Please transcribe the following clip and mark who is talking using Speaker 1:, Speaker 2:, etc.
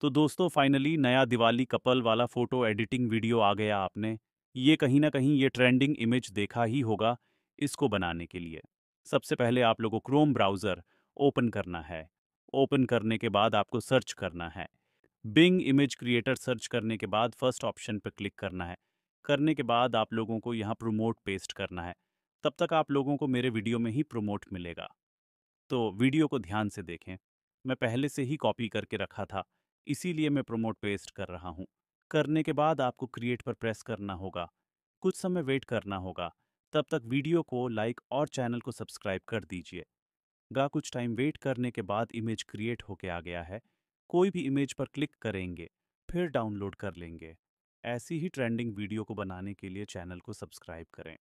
Speaker 1: तो दोस्तों फाइनली नया दिवाली कपल वाला फोटो एडिटिंग वीडियो आ गया आपने ये कहीं ना कहीं ये ट्रेंडिंग इमेज देखा ही होगा इसको बनाने के लिए सबसे पहले आप लोगों को क्रोम ब्राउज़र ओपन करना है ओपन करने के बाद आपको सर्च करना है बिंग इमेज क्रिएटर सर्च करने के बाद फर्स्ट ऑप्शन पर क्लिक करना है करने के बाद आप लोगों को यहाँ प्रोमोट पेस्ट करना है तब तक आप लोगों को मेरे वीडियो में ही प्रोमोट मिलेगा तो वीडियो को ध्यान से देखें मैं पहले से ही कॉपी करके रखा था इसीलिए मैं प्रोमोट पेस्ट कर रहा हूँ करने के बाद आपको क्रिएट पर प्रेस करना होगा कुछ समय वेट करना होगा तब तक वीडियो को लाइक और चैनल को सब्सक्राइब कर दीजिए गा कुछ टाइम वेट करने के बाद इमेज क्रिएट होके आ गया है कोई भी इमेज पर क्लिक करेंगे फिर डाउनलोड कर लेंगे ऐसी ही ट्रेंडिंग वीडियो को बनाने के लिए चैनल को सब्सक्राइब करें